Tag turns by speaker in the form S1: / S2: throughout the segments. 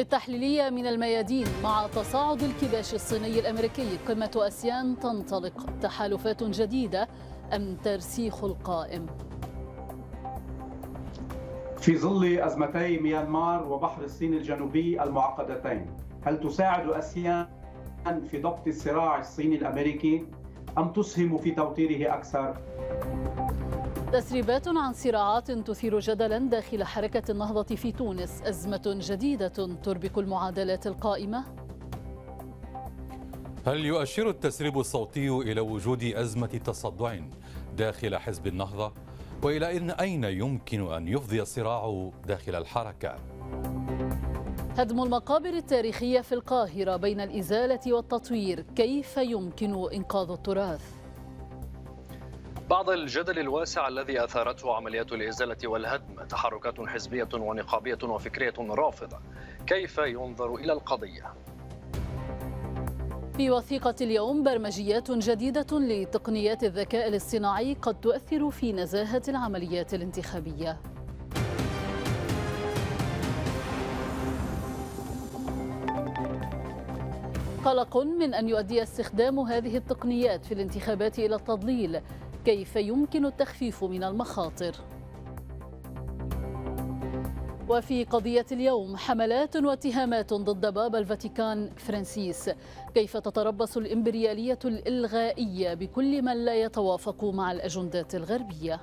S1: التحليلية من الميادين مع تصاعد الكباش الصيني الأمريكي قمة أسيان تنطلق تحالفات جديدة أم ترسيخ القائم
S2: في ظل أزمتي ميانمار وبحر الصين الجنوبي المعقدتين هل تساعد أسيان في ضبط الصراع الصيني الأمريكي أم تسهم في توتيره أكثر؟
S1: تسريبات عن صراعات تثير جدلا داخل حركة النهضة في تونس أزمة جديدة تربك المعادلات القائمة
S3: هل يؤشر التسريب الصوتي إلى وجود أزمة تصدع داخل حزب النهضة؟ وإلى أين يمكن أن يفضي الصراع داخل الحركة؟
S1: هدم المقابر التاريخية في القاهرة بين الإزالة والتطوير كيف يمكن إنقاذ التراث؟
S4: بعد الجدل الواسع الذي اثارته عمليات الازاله والهدم تحركات حزبيه ونقابيه وفكريه رافضه كيف ينظر الى القضيه
S1: في وثيقة اليوم برمجيات جديدة لتقنيات الذكاء الاصطناعي قد تؤثر في نزاهة العمليات الانتخابية قلق من أن يؤدي استخدام هذه التقنيات في الانتخابات إلى التضليل كيف يمكن التخفيف من المخاطر وفي قضية اليوم حملات واتهامات ضد بابا الفاتيكان فرانسيس كيف تتربص الإمبريالية الإلغائية بكل من لا يتوافق مع الأجندات الغربية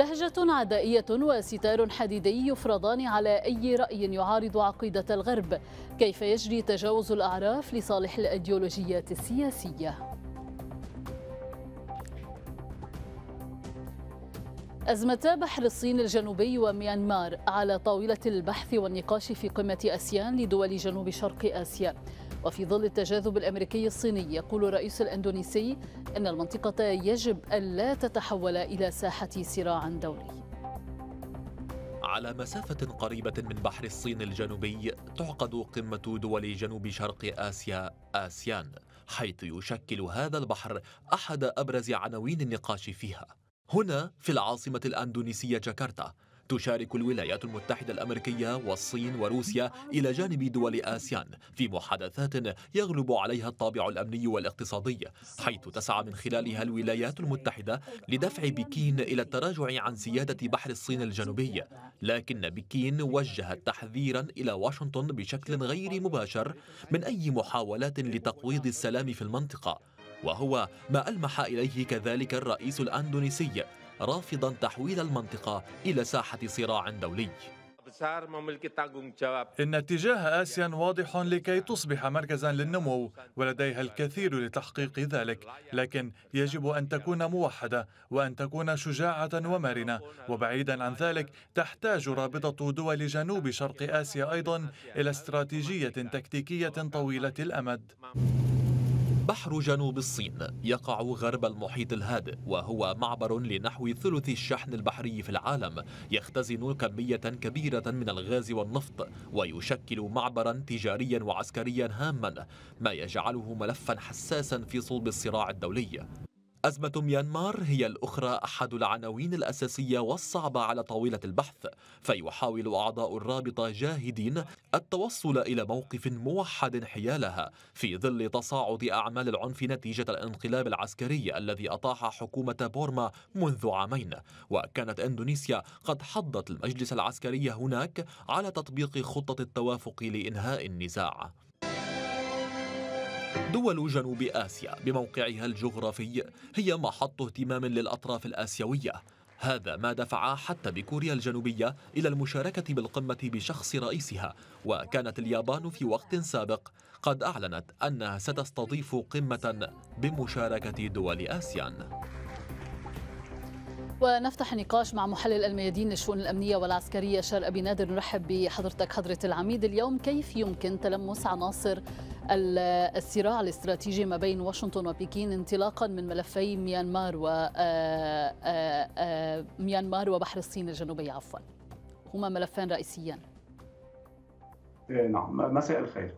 S1: لهجة عدائية وستار حديدي يفرضان على أي رأي يعارض عقيدة الغرب كيف يجري تجاوز الأعراف لصالح الأيديولوجيات السياسية أزمتا بحر الصين الجنوبي وميانمار على طاولة البحث والنقاش في قمة أسيان لدول جنوب شرق آسيا وفي ظل التجاذب الأمريكي الصيني يقول الرئيس الأندونيسي أن المنطقة يجب ألا تتحول إلى ساحة صراع دولي
S5: على مسافة قريبة من بحر الصين الجنوبي تعقد قمة دول جنوب شرق آسيا آسيان حيث يشكل هذا البحر أحد أبرز عناوين النقاش فيها هنا في العاصمة الأندونيسية جاكرتا تشارك الولايات المتحدة الأمريكية والصين وروسيا إلى جانب دول آسيان في محادثات يغلب عليها الطابع الأمني والاقتصادي حيث تسعى من خلالها الولايات المتحدة لدفع بكين إلى التراجع عن سيادة بحر الصين الجنوبي لكن بكين وجهت تحذيرا إلى واشنطن بشكل غير مباشر من أي محاولات لتقويض السلام في المنطقة وهو ما ألمح إليه كذلك الرئيس الأندونيسي رافضا تحويل المنطقة إلى ساحة صراع دولي إن اتجاه آسيا واضح لكي تصبح مركزا للنمو ولديها الكثير لتحقيق ذلك لكن يجب أن تكون موحدة وأن تكون شجاعة ومرنة وبعيدا عن ذلك تحتاج رابطة دول جنوب شرق آسيا أيضا إلى استراتيجية تكتيكية طويلة الأمد بحر جنوب الصين يقع غرب المحيط الهادئ وهو معبر لنحو ثلث الشحن البحري في العالم يختزن كمية كبيرة من الغاز والنفط ويشكل معبرا تجاريا وعسكريا هاما ما يجعله ملفا حساسا في صلب الصراع الدولي أزمة ميانمار هي الأخرى أحد العناوين الأساسية والصعبة على طاولة البحث فيحاول أعضاء الرابطة جاهدين التوصل إلى موقف موحد حيالها في ظل تصاعد أعمال العنف نتيجة الانقلاب العسكري الذي أطاح حكومة بورما منذ عامين وكانت إندونيسيا قد حضت المجلس العسكري هناك على تطبيق خطة التوافق لإنهاء النزاع دول جنوب آسيا بموقعها الجغرافي هي محط اهتمام للأطراف الآسيوية هذا ما دفع حتى بكوريا الجنوبية إلى المشاركة بالقمة بشخص رئيسها وكانت اليابان في وقت سابق قد أعلنت أنها ستستضيف قمة بمشاركة دول آسيان
S1: ونفتح النقاش مع محلل الميادين للشؤون الأمنية والعسكرية شار أبي نادر نرحب بحضرتك حضرة العميد اليوم كيف يمكن تلمس عناصر الصراع الاستراتيجي ما بين واشنطن وبكين انطلاقا من ملفي ميانمار و آه، آه، آه، ميانمار وبحر الصين الجنوبي عفوا هما ملفان رئيسيان
S2: إيه، نعم مساء الخير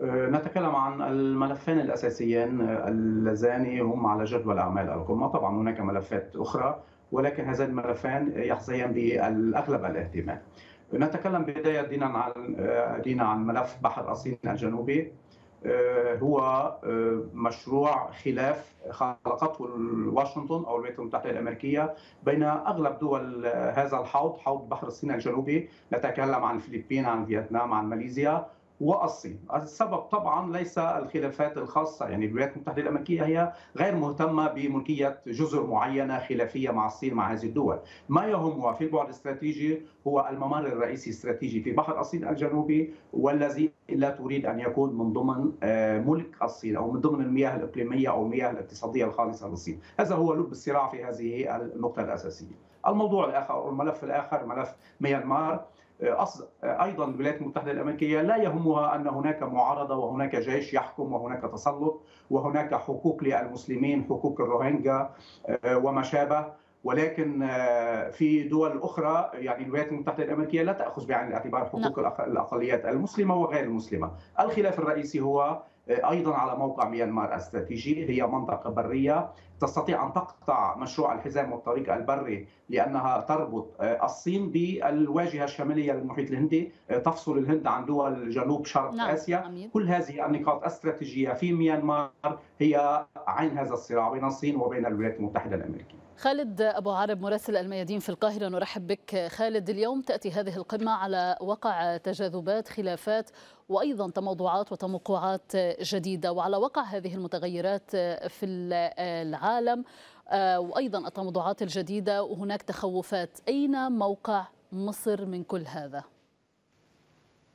S2: إيه، نتكلم عن الملفين الاساسيان اللذان هم على جدول اعمال القمه طبعا هناك ملفات اخرى ولكن هذان الملفان يحظيان بالاغلب الاهتمام نتكلم بدايه دينا عن دينا عن ملف بحر الصين الجنوبي آه، هو آه، مشروع خلاف خلقته واشنطن او الولايات المتحده الامريكيه بين اغلب دول هذا الحوض حوض بحر الصين الجنوبي نتكلم عن الفلبين عن فيتنام عن ماليزيا والصين السبب طبعا ليس الخلافات الخاصة يعني الولايات المتحدة الأمريكية هي غير مهتمة بملكية جزر معينة خلافية مع الصين مع هذه الدول ما يهمها في البعد الاستراتيجي هو الممر الرئيسي الاستراتيجي في بحر الصين الجنوبي والذي لا تريد أن يكون من ضمن آه، ملك الصين أو من ضمن المياه الإقليمية أو المياه الاقتصادية الخالصة للصين هذا هو لب الصراع في هذه النقطة الأساسية الموضوع الآخر أو الملف الآخر ملف ميانمار ايضا الولايات المتحده الامريكيه لا يهمها ان هناك معارضه وهناك جيش يحكم وهناك تسلط وهناك حقوق للمسلمين حقوق الروهينجا آه، وما شابه ولكن آه، في دول اخرى يعني الولايات المتحده الامريكيه لا تاخذ بعين الاعتبار حقوق نعم. لا. الاقليات المسلمه وغير المسلمه، الخلاف الرئيسي هو ايضا على موقع ميانمار استراتيجي هي منطقه بريه تستطيع ان تقطع مشروع الحزام والطريق البري لانها تربط آه، الصين بالواجهه الشماليه للمحيط الهندي آه، تفصل الهند عن دول جنوب شرق نعم. اسيا أمير. كل هذه النقاط الاستراتيجيه في ميانمار هي عين هذا الصراع بين الصين وبين الولايات المتحده الامريكيه
S1: خالد أبو عرب مراسل الميادين في القاهرة نرحب بك خالد اليوم تأتي هذه القمة على وقع تجاذبات خلافات وأيضا تموضعات وتموقعات جديدة وعلى وقع هذه المتغيرات في العالم آه، وأيضا التموضعات الجديدة وهناك تخوفات أين موقع مصر من كل هذا؟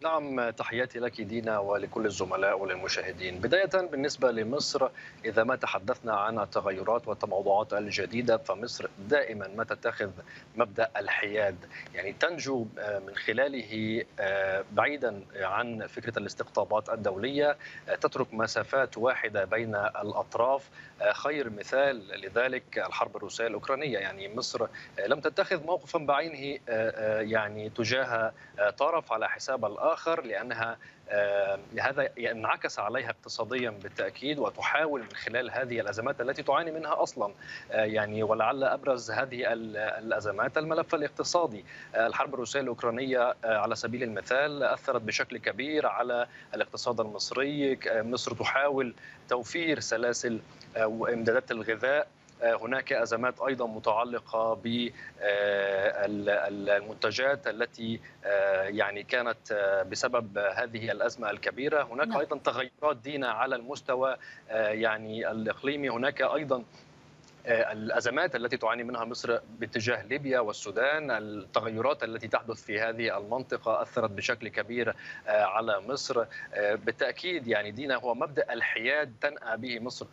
S4: نعم تحياتي لك دينا ولكل الزملاء وللمشاهدين بداية بالنسبة لمصر إذا ما تحدثنا عن التغيرات والتموضعات الجديدة فمصر دائما ما تتخذ مبدأ الحياد يعني تنجو آه، من خلاله آه، بعيدا عن فكرة الاستقطابات الدولية آه، تترك مسافات واحدة بين الأطراف خير مثال لذلك الحرب الروسيه الاوكرانيه يعني مصر لم تتخذ موقفا بعينه آه، آه، يعني تجاه آه، طرف على حساب الاخر لانها آه، هذا انعكس عليها اقتصاديا بالتاكيد وتحاول من خلال هذه الازمات التي تعاني منها اصلا آه، يعني ولعل ابرز هذه الازمات الملف الاقتصادي آه، الحرب الروسيه الاوكرانيه على سبيل المثال اثرت بشكل كبير على الاقتصاد المصري مصر تحاول توفير سلاسل وامدادات الغذاء هناك ازمات ايضا متعلقه بالمنتجات التي آه، يعني كانت آه، بسبب هذه الازمه الكبيره هناك نعم. ايضا تغيرات دينه على المستوى آه، يعني الاقليمي هناك ايضا الازمات التي تعاني منها مصر باتجاه ليبيا والسودان، التغيرات التي تحدث في هذه المنطقه اثرت بشكل كبير على مصر، بالتاكيد يعني دينا هو مبدا الحياد تنأى به مصر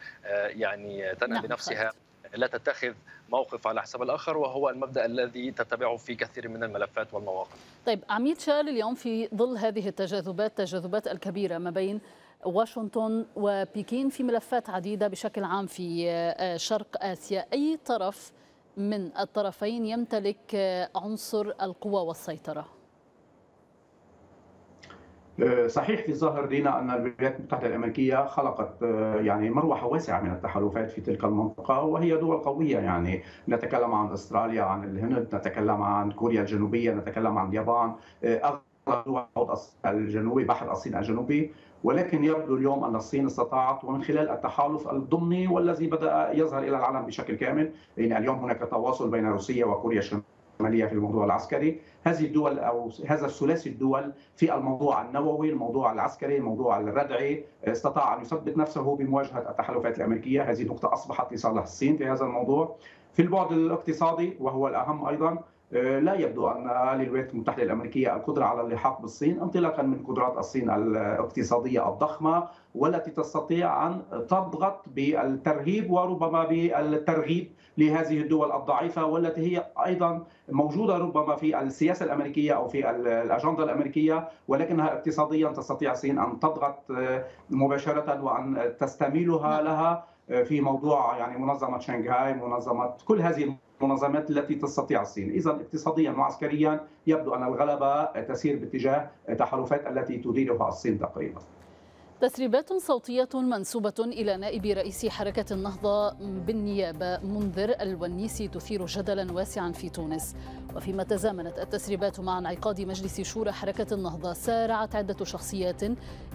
S4: يعني تنأى نعم بنفسها لا تتخذ موقف على حساب الاخر وهو المبدا الذي تتبعه في كثير من الملفات والمواقف.
S1: طيب عميد شال اليوم في ظل هذه التجاذبات التجاذبات الكبيره ما بين واشنطن وبكين في ملفات عديده بشكل عام في آه، شرق اسيا، اي طرف من الطرفين يمتلك آه، عنصر القوه والسيطره؟
S2: آه، صحيح في الظاهر لنا ان الولايات المتحده الامريكيه خلقت آه، يعني مروحه واسعه من التحالفات في تلك المنطقه وهي دول قويه يعني نتكلم عن استراليا عن الهند نتكلم عن كوريا الجنوبيه نتكلم عن اليابان آه، اغلب دول الجنوبي بحر الصين الجنوبي ولكن يبدو اليوم ان الصين استطاعت ومن خلال التحالف الضمني والذي بدا يظهر الى العالم بشكل كامل يعني اليوم هناك تواصل بين روسيا وكوريا الشماليه العمليه في الموضوع العسكري، هذه الدول او هذا الثلاثي الدول في الموضوع النووي، الموضوع العسكري، الموضوع الردعي، استطاع ان يثبت نفسه بمواجهه التحالفات الامريكيه، هذه نقطه اصبحت لصالح الصين في هذا الموضوع. في البعد الاقتصادي وهو الاهم ايضا آه، لا يبدو ان للولايات المتحده الامريكيه القدره على اللحاق بالصين انطلاقا من قدرات الصين الاقتصاديه الضخمه والتي تستطيع ان تضغط بالترهيب وربما بالترغيب لهذه الدول الضعيفه والتي هي ايضا موجوده ربما في السياسه الامريكيه او في الاجنده الامريكيه ولكنها اقتصاديا تستطيع الصين ان تضغط آه، مباشره وان تستميلها نعم. لها آه، في موضوع يعني منظمه شنغهاي منظمه كل هذه المنظمات التي تستطيع الصين إذا اقتصاديا وعسكريا يبدو أن الغلبة تسير باتجاه تحالفات التي تديرها الصين تقريبا
S1: تسريبات صوتية منسوبة إلى نائب رئيس حركة النهضة بالنيابة منذر الونيسي تثير جدلا واسعا في تونس وفيما تزامنت التسريبات مع انعقاد مجلس شورى حركة النهضة سارعت عدة شخصيات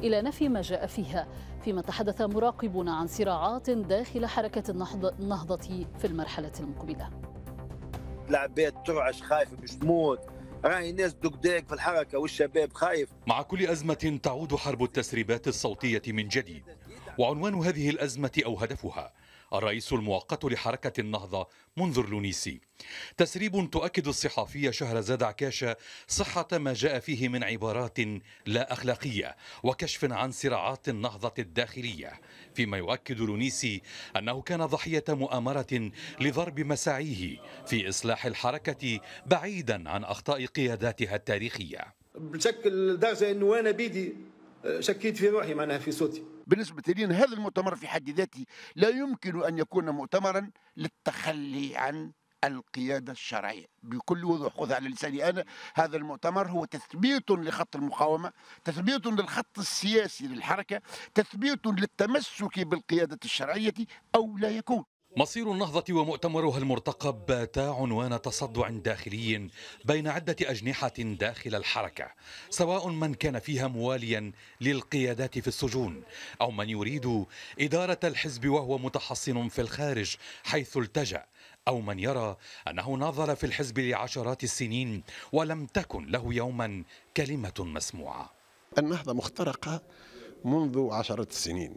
S1: إلى نفي ما جاء فيها فيما تحدث مراقبون عن صراعات داخل حركة النهضة في المرحلة المقبلة العباد
S6: ترعش خايف مش تموت راهي الناس دقداق في الحركه والشباب خايف مع كل
S3: ازمه تعود حرب التسريبات الصوتيه من جديد وعنوان هذه الازمه او هدفها الرئيس المؤقت لحركة النهضة منذر لونيسي تسريب تؤكد الصحفية زاد عكاشة صحة ما جاء فيه من عبارات لا أخلاقية وكشف عن صراعات النهضة الداخلية فيما يؤكد لونيسي أنه كان ضحية مؤامرة لضرب مساعيه في إصلاح الحركة بعيدا عن أخطاء قياداتها التاريخية
S7: بشكل درجة أنه أنا بيدي آه، شكيت في روحي معناها في صوتي بالنسبة لي هذا المؤتمر في حد ذاته لا يمكن أن يكون مؤتمرا للتخلي عن القيادة الشرعية بكل وضوح خذ على لساني أنا هذا المؤتمر هو تثبيت لخط المقاومة تثبيت للخط السياسي للحركة تثبيت للتمسك بالقيادة الشرعية أو لا يكون مصير النهضة
S3: ومؤتمرها المرتقب باتا عنوان تصدع داخلي بين عدة أجنحة داخل الحركة سواء من كان فيها مواليا للقيادات في السجون أو من يريد إدارة الحزب وهو متحصن في الخارج حيث التجأ أو من يرى أنه نظر في الحزب لعشرات السنين ولم تكن له يوما كلمة مسموعة
S7: النهضة مخترقة منذ عشرة سنين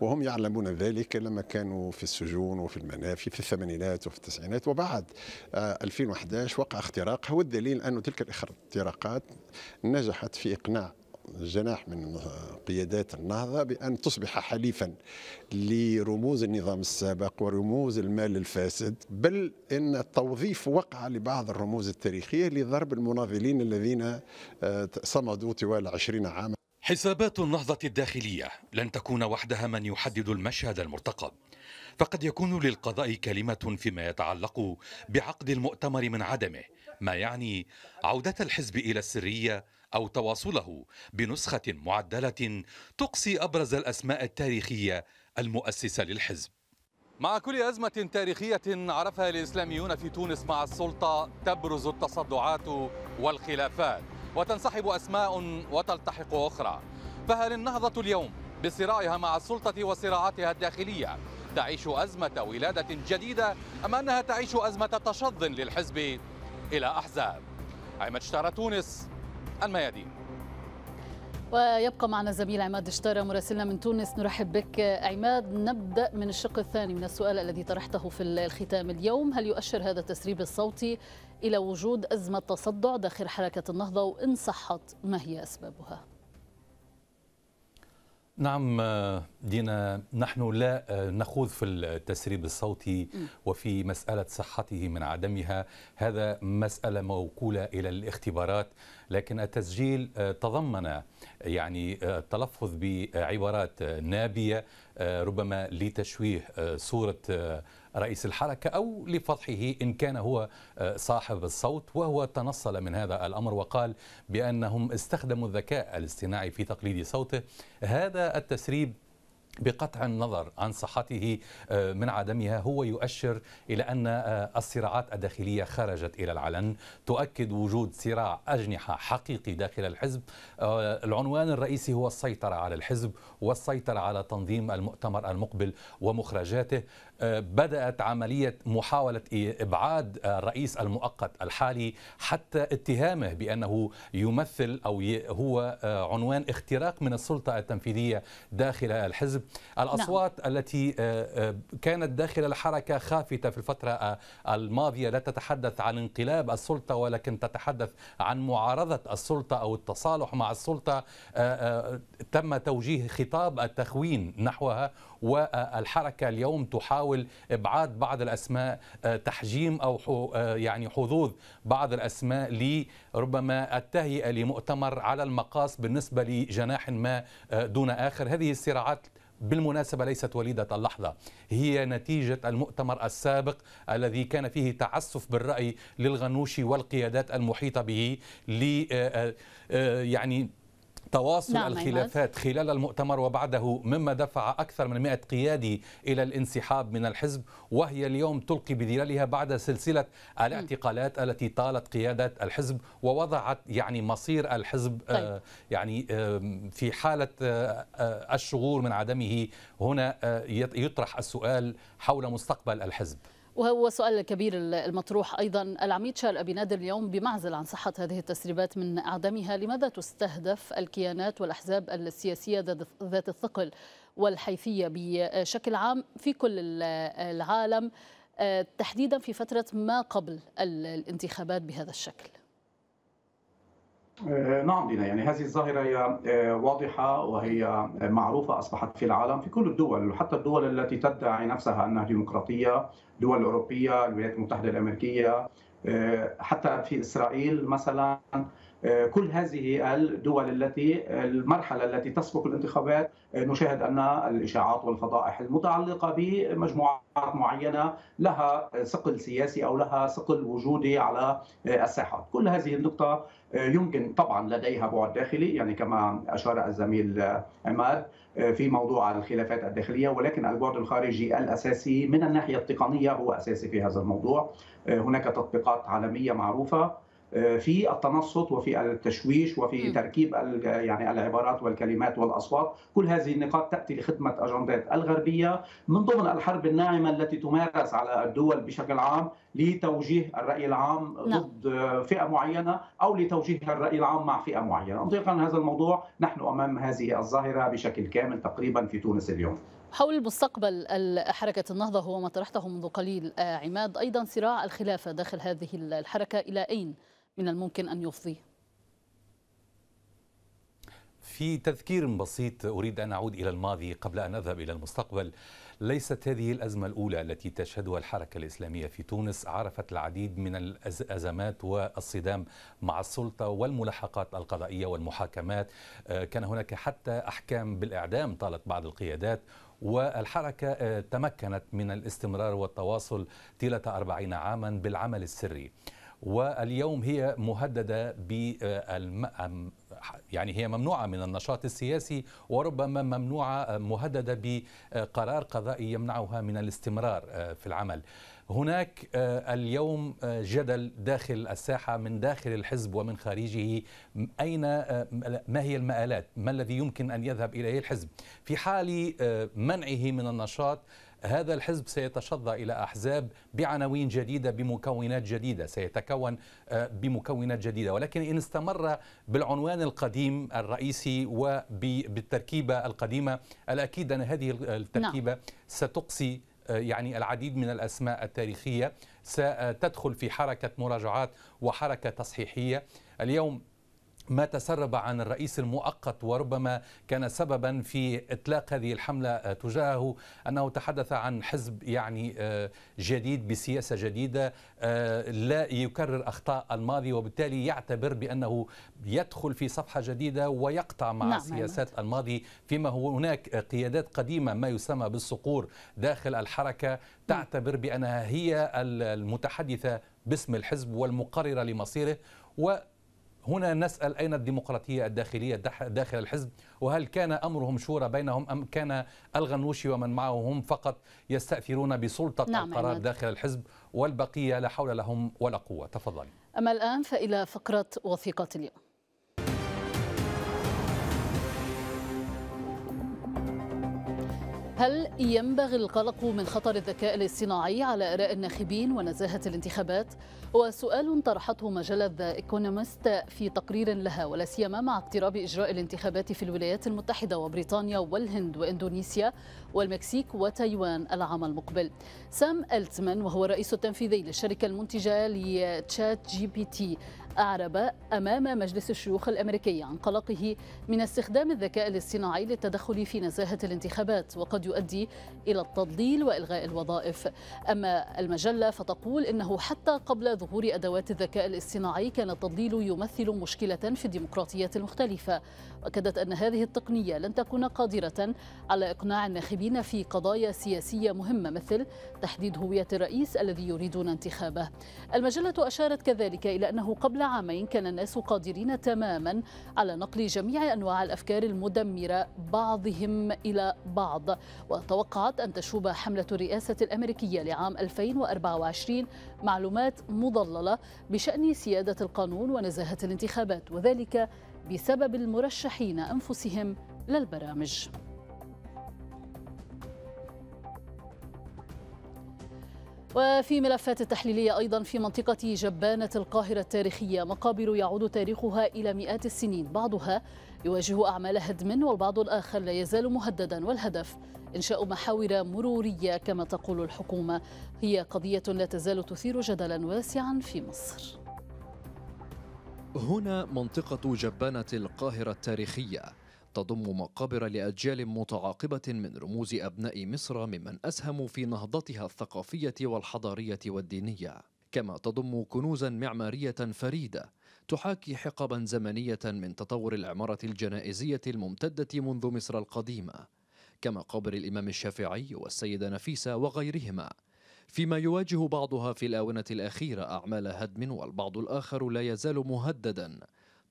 S7: وهم يعلمون ذلك لما كانوا في السجون وفي المنافي في الثمانينات وفي التسعينات وبعد 2011 آه، وقع اختراق هو الدليل أن تلك الاختراقات نجحت في إقناع جناح من آه، قيادات النهضة بأن تصبح حليفا لرموز النظام السابق ورموز المال الفاسد بل إن التوظيف وقع لبعض الرموز التاريخية لضرب المناضلين الذين آه، صمدوا طوال عشرين عاما حسابات النهضة الداخلية
S3: لن تكون وحدها من يحدد المشهد المرتقب فقد يكون للقضاء كلمة فيما يتعلق بعقد المؤتمر من عدمه ما يعني عودة الحزب إلى السرية أو تواصله بنسخة معدلة تقصي أبرز الأسماء التاريخية المؤسسة للحزب مع كل أزمة تاريخية عرفها الإسلاميون في تونس مع السلطة تبرز التصدعات والخلافات وتنسحب أسماء وتلتحق أخرى فهل النهضة اليوم بصراعها مع السلطة وصراعاتها الداخلية تعيش أزمة ولادة جديدة أم أنها تعيش أزمة تشظ للحزب إلى أحزاب عماد شتارة تونس الميادين
S1: ويبقى معنا زميل عماد اشترى مراسلنا من تونس نرحب بك عماد نبدا من الشق الثاني من السؤال الذي طرحته في الختام اليوم هل يؤشر هذا التسريب الصوتي إلى وجود أزمة تصدع داخل حركة النهضة وإن صحت ما هي أسبابها؟
S3: نعم دينا نحن لا نخوض في التسريب الصوتي وفي مسألة صحته من عدمها هذا مسألة موكولة إلى الاختبارات لكن التسجيل آه، تضمن آه، يعني آه، التلفظ بعبارات نابيه ربما لتشويه صوره رئيس الحركه او لفضحه ان كان هو صاحب الصوت وهو تنصل من هذا الامر وقال بانهم استخدموا الذكاء الاصطناعي في تقليد صوته هذا التسريب بقطع النظر عن صحته آه، من عدمها هو يؤشر الى ان آه، الصراعات الداخليه خرجت الى العلن، تؤكد وجود صراع اجنحه حقيقي داخل الحزب، آه، العنوان الرئيسي هو السيطره على الحزب والسيطره على تنظيم المؤتمر المقبل ومخرجاته، بدأت عملية محاولة إبعاد الرئيس المؤقت الحالي حتى اتهامه بأنه يمثل أو هو آه، عنوان اختراق من السلطة التنفيذية داخل الحزب نعم. الأصوات نعم. التي آه، آه، كانت داخل الحركة خافتة في الفترة الماضية لا تتحدث عن انقلاب السلطة ولكن تتحدث عن معارضة السلطة أو التصالح مع السلطة تم توجيه خطاب التخوين نحوها والحركه اليوم تحاول ابعاد بعض الاسماء آه، تحجيم او آه، يعني حظوظ بعض الاسماء لربما التهيئه لمؤتمر على المقاس بالنسبه لجناح ما آه، دون اخر هذه الصراعات بالمناسبة ليست وليدة اللحظة هي نتيجة المؤتمر السابق الذي كان فيه تعسف بالرأي للغنوشي والقيادات المحيطة به ل يعني تواصل نعم الخلافات خلال المؤتمر وبعده مما دفع أكثر من 100 قيادي إلى الانسحاب من الحزب وهي اليوم تلقي بذلالها بعد سلسلة الاعتقالات التي طالت قيادة الحزب ووضعت يعني مصير الحزب آه، طيب. يعني في حالة آه، آه، الشغور من عدمه هنا يطرح السؤال حول مستقبل الحزب
S1: وهو سؤال كبير المطروح أيضا العميد شارل أبي نادر اليوم بمعزل عن صحة هذه التسريبات من أعدامها لماذا تستهدف الكيانات والأحزاب السياسية ذات الثقل والحيثية بشكل عام في كل العالم آه، تحديدا في فترة ما قبل الانتخابات بهذا الشكل
S2: آه، نعم دينا يعني هذه الظاهرة هي آه، واضحة وهي معروفة أصبحت في العالم في كل الدول حتى الدول التي تدعي نفسها أنها ديمقراطية دول أوروبية الولايات المتحدة الأمريكية آه، حتى في إسرائيل مثلا آه، كل هذه الدول التي المرحله التي تسبق الانتخابات آه، نشاهد ان الاشاعات والفضائح المتعلقه بمجموعات معينه لها ثقل سياسي او لها ثقل وجودي على آه، الساحه، كل هذه النقطه يمكن طبعا لديها بعد داخلي يعني كما اشار الزميل عماد في موضوع الخلافات الداخليه ولكن البعد الخارجي الاساسي من الناحيه التقنيه هو اساسي في هذا الموضوع، هناك تطبيقات عالميه معروفه آه، في التنصت وفي التشويش وفي تركيب يعني العبارات والكلمات والاصوات، كل هذه النقاط تاتي لخدمه اجندات الغربيه من ضمن الحرب الناعمه التي تمارس على الدول بشكل عام لتوجيه الراي العام نعم. ضد فئه معينه او لتوجيه الراي العام مع فئه معينه، انطلاقا هذا الموضوع نحن امام هذه الظاهره بشكل كامل تقريبا في تونس اليوم.
S1: حول مستقبل حركة النهضة هو ما طرحته منذ قليل آه، عماد أيضا صراع الخلافة داخل هذه الحركة إلى أين من الممكن أن يفضي
S3: في تذكير بسيط أريد أن أعود إلى الماضي قبل أن أذهب إلى المستقبل ليست هذه الأزمة الأولى التي تشهدها الحركة الإسلامية في تونس عرفت العديد من الأزمات والصدام مع السلطة والملاحقات القضائية والمحاكمات آه، كان هناك حتى أحكام بالإعدام طالت بعض القيادات والحركة آه، تمكنت من الاستمرار والتواصل طيلة أربعين عاما بالعمل السري واليوم هي مهدده ب آه، يعني هي ممنوعه من النشاط السياسي وربما ممنوعه آه، مهدده بقرار آه، قضائي يمنعها من الاستمرار في العمل. هناك اليوم جدل داخل الساحه من داخل الحزب ومن خارجه اين ما هي المآلات؟ ما الذي يمكن ان يذهب اليه الحزب؟ في حال منعه من النشاط هذا الحزب سيتشظى إلى أحزاب بعناوين جديدة بمكونات جديدة سيتكون آه، بمكونات جديدة ولكن إن استمر بالعنوان القديم الرئيسي وبالتركيبة القديمة الأكيد أن هذه التركيبة نعم. ستقصي آه، يعني العديد من الأسماء التاريخية ستدخل في حركة مراجعات وحركة تصحيحية اليوم ما تسرب عن الرئيس المؤقت وربما كان سببا في اطلاق هذه الحمله تجاهه انه تحدث عن حزب يعني آه، جديد بسياسه جديده آه، لا يكرر اخطاء الماضي وبالتالي يعتبر بانه يدخل في صفحه جديده ويقطع مع نعم سياسات نعم. الماضي فيما هو هناك قيادات قديمه ما يسمى بالصقور داخل الحركه نعم. تعتبر بانها هي المتحدثه باسم الحزب والمقرره لمصيره هنا نسأل أين الديمقراطية الداخلية داخل الحزب وهل كان أمرهم شورى بينهم أم كان الغنوشي ومن معه هم فقط يستأثرون بسلطة نعم القرار عمد. داخل الحزب والبقية لا حول لهم ولا قوة تفضل
S1: أما الآن فإلى فقرة وثيقة اليوم هل ينبغي القلق من خطر الذكاء الاصطناعي على آراء الناخبين ونزاهة الانتخابات؟ وسؤال طرحته مجلة ذا ايكونومست في تقرير لها ولا سيما مع اقتراب إجراء الانتخابات في الولايات المتحدة وبريطانيا والهند وإندونيسيا والمكسيك وتايوان العام المقبل سام ألتمان وهو الرئيس التنفيذي للشركة المنتجة لتشات جي بي تي أعرب أمام مجلس الشيوخ الأمريكي عن قلقه من استخدام الذكاء الاصطناعي للتدخل في نزاهة الانتخابات وقد يؤدي إلى التضليل وإلغاء الوظائف أما المجلة فتقول إنه حتى قبل ظهور أدوات الذكاء الاصطناعي كان التضليل يمثل مشكلة في الديمقراطيات المختلفة وأكدت أن هذه التقنية لن تكون قادرة على إقناع الناخبين في قضايا سياسية مهمة مثل تحديد هوية الرئيس الذي يريدون انتخابه المجلة أشارت كذلك إلى أنه قبل عامين كان الناس قادرين تماما على نقل جميع أنواع الأفكار المدمرة بعضهم إلى بعض وتوقعت أن تشوب حملة الرئاسة الأمريكية لعام 2024 معلومات مضللة بشأن سيادة القانون ونزاهة الانتخابات وذلك بسبب المرشحين أنفسهم للبرامج وفي ملفات تحليلية أيضا في منطقة جبانة القاهرة التاريخية مقابر يعود تاريخها إلى مئات السنين بعضها يواجه أعمال هدم والبعض الآخر لا يزال مهددا والهدف إنشاء محاور مرورية كما تقول الحكومة هي قضية لا تزال تثير جدلا واسعا في مصر
S4: هنا منطقة جبانة القاهرة التاريخية تضم مقابر لأجيال متعاقبة من رموز أبناء مصر ممن أسهموا في نهضتها الثقافية والحضارية والدينية كما تضم كنوزا معمارية فريدة تحاكي حقبا زمنية من تطور العمارة الجنائزية الممتدة منذ مصر القديمة كمقابر الإمام الشافعي والسيدة نفيسة وغيرهما فيما يواجه بعضها في الآونة الأخيرة أعمال هدم والبعض الآخر لا يزال مهددا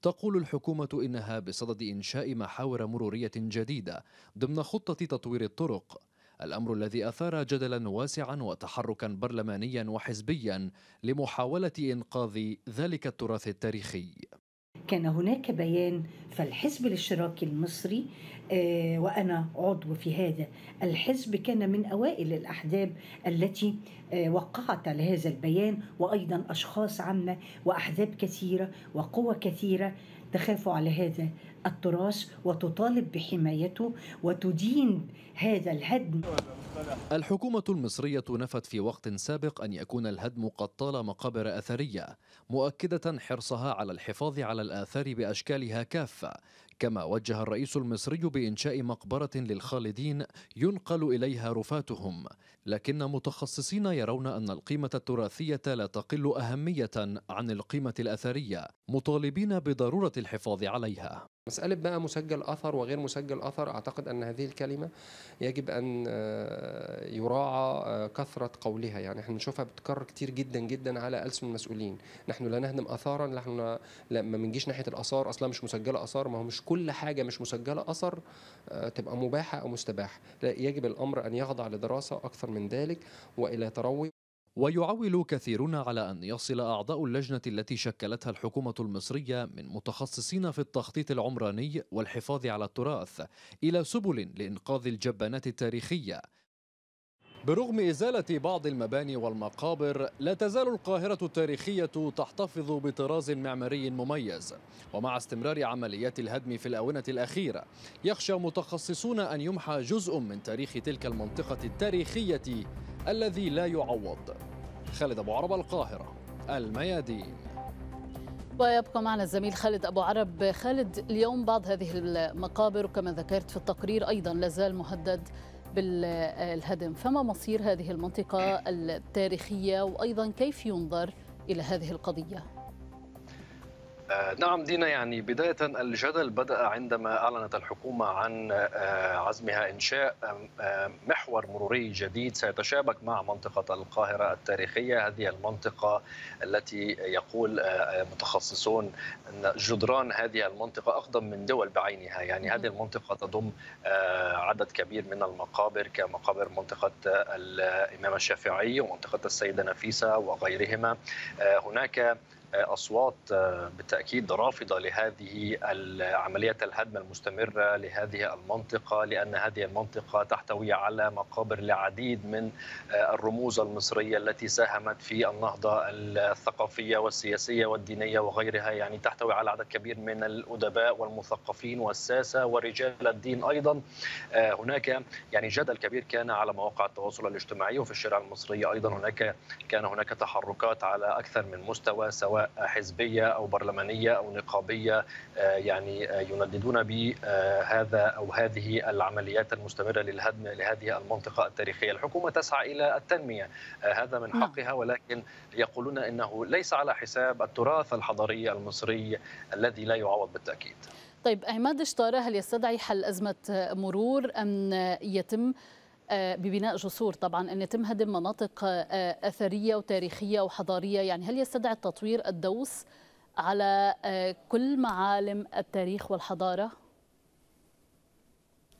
S4: تقول الحكومة إنها بصدد إنشاء محاور مرورية جديدة ضمن خطة تطوير الطرق الأمر الذي أثار جدلا واسعا وتحركا برلمانيا وحزبيا لمحاولة إنقاذ ذلك التراث التاريخي
S1: كان هناك بيان فالحزب الاشتراكي المصري آه، وأنا عضو في هذا الحزب كان من أوائل الأحزاب التي آه، وقعت على هذا البيان وأيضا أشخاص عامة وأحزاب كثيرة وقوى كثيرة تخاف على هذا التراث وتطالب بحمايته وتدين هذا الهدم الحكومة
S4: المصرية نفت في وقت سابق أن يكون الهدم قد طال مقابر أثرية مؤكدة حرصها على الحفاظ على الآثار بأشكالها كافة كما وجه الرئيس المصري بإنشاء مقبرة للخالدين ينقل إليها رفاتهم لكن متخصصين يرون أن القيمة التراثية لا تقل أهمية عن القيمة الأثرية مطالبين بضرورة الحفاظ عليها مسألة بقى مسجل أثر وغير مسجل أثر أعتقد أن هذه الكلمة يجب أن آه، يراعى آه، كثرة قولها يعني احنا نشوفها بتكرر كتير جدا جدا على ألسن المسؤولين نحن لا نهدم آثارا نحن لا ما بنجيش ناحية الآثار أصلا مش مسجلة آثار ما هو مش كل حاجة مش مسجلة أثر آه، تبقى مباحة أو مستباحة لا يجب الأمر أن يخضع لدراسة أكثر من ذلك وإلى تروي ويعول كثيرون على أن يصل أعضاء اللجنة التي شكلتها الحكومة المصرية من متخصصين في التخطيط العمراني والحفاظ على التراث إلى سبل لإنقاذ الجبانات التاريخية برغم إزالة بعض المباني والمقابر لا تزال القاهرة التاريخية تحتفظ بطراز معماري مميز ومع استمرار عمليات الهدم في الآونة الأخيرة يخشى متخصصون أن يمحى جزء من تاريخ تلك المنطقة التاريخية الذي لا يعوض خالد أبو عرب القاهرة الميادين
S1: ويبقى معنا الزميل خالد أبو عرب خالد اليوم بعض هذه المقابر وكما ذكرت في التقرير أيضا لازال مهدد بالهدم فما مصير هذه المنطقة التاريخية وأيضا كيف ينظر إلى هذه القضية؟
S4: آه، نعم دينا يعني بداية الجدل بدأ عندما أعلنت الحكومة عن آه، عزمها إنشاء محور مروري جديد سيتشابك مع منطقة القاهرة التاريخية هذه المنطقة التي يقول آه، متخصصون أن جدران هذه المنطقة أقدم من دول بعينها يعني هذه المنطقة تضم عدد كبير من المقابر كمقابر منطقة الإمام الشافعي ومنطقة السيدة نفيسة وغيرهما هناك اصوات آه، بالتاكيد رافضه لهذه عمليه الهدم المستمره لهذه المنطقه لان هذه المنطقه تحتوي على مقابر لعديد من آه، الرموز المصريه التي ساهمت في النهضه الثقافيه والسياسيه والدينيه وغيرها يعني تحتوي على عدد كبير من الادباء والمثقفين والساسه ورجال الدين ايضا آه، هناك يعني جدل كبير كان على مواقع التواصل الاجتماعي وفي الشارع المصري ايضا هناك كان هناك تحركات على اكثر من مستوى سواء حزبيه او برلمانيه او نقابيه آه، يعني آه، ينددون بهذا او هذه العمليات المستمره للهدم لهذه المنطقه التاريخيه، الحكومه تسعى الى التنميه آه، هذا من نعم. حقها ولكن يقولون انه ليس على حساب التراث الحضاري المصري الذي لا يعوض بالتاكيد.
S1: طيب عماد شطاره هل يستدعي حل ازمه مرور ام يتم آه، ببناء جسور طبعا أن يتم هدم مناطق آه، أثرية وتاريخية وحضارية يعني هل يستدعي التطوير الدوس على آه، كل معالم التاريخ والحضارة؟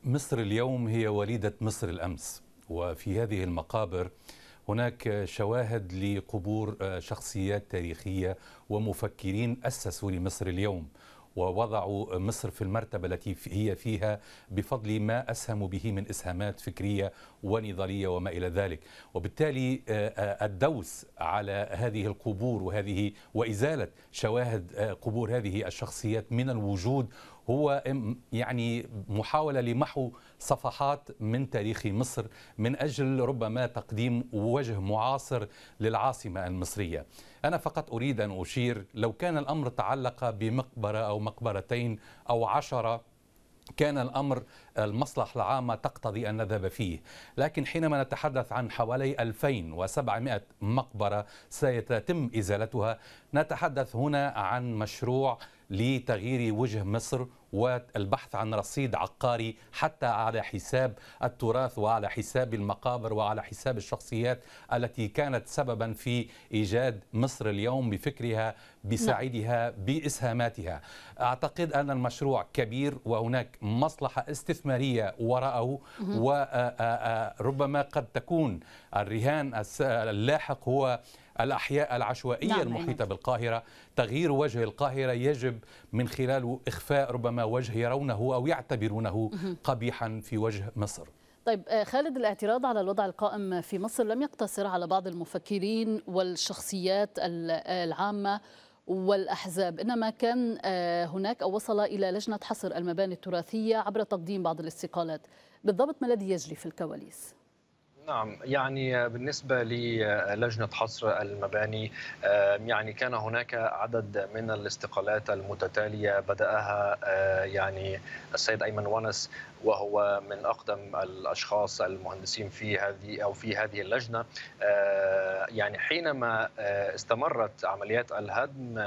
S3: مصر اليوم هي وليدة مصر الأمس وفي هذه المقابر هناك شواهد لقبور شخصيات تاريخية ومفكرين أسسوا لمصر اليوم ووضعوا مصر في المرتبة التي هي فيها بفضل ما أسهم به من إسهامات فكرية ونضالية وما إلى ذلك وبالتالي آه، آه، الدوس على هذه القبور وهذه وإزالة شواهد آه، قبور هذه الشخصيات من الوجود هو يعني محاولة لمحو صفحات من تاريخ مصر من أجل ربما تقديم وجه معاصر للعاصمة المصرية أنا فقط أريد أن أشير لو كان الأمر تعلق بمقبرة أو مقبرتين أو عشرة كان الأمر المصلحة العامة تقتضي أن نذهب فيه لكن حينما نتحدث عن حوالي 2700 مقبرة سيتم إزالتها نتحدث هنا عن مشروع لتغيير وجه مصر والبحث عن رصيد عقاري حتى على حساب التراث وعلى حساب المقابر وعلى حساب الشخصيات التي كانت سببا في ايجاد مصر اليوم بفكرها بسعيدها باسهاماتها. اعتقد ان المشروع كبير وهناك مصلحه استثماريه وراءه وربما قد تكون الرهان اللاحق هو الأحياء العشوائية نعم المحيطة بالقاهرة تغيير وجه القاهرة يجب من خلاله إخفاء ربما وجه يرونه أو يعتبرونه قبيحا في وجه مصر
S1: طيب آه، خالد الاعتراض على الوضع القائم في مصر لم يقتصر على بعض المفكرين والشخصيات العامة والأحزاب إنما كان آه، هناك أو وصل إلى لجنة حصر المباني التراثية عبر تقديم بعض الاستقالات بالضبط ما الذي يجري في الكواليس؟
S4: نعم يعني بالنسبه للجنه حصر المباني يعني كان هناك عدد من الاستقالات المتتاليه بداها آه، يعني السيد ايمن ونس وهو من اقدم الاشخاص المهندسين في هذه او في هذه اللجنه آه، يعني حينما آه، استمرت عمليات الهدم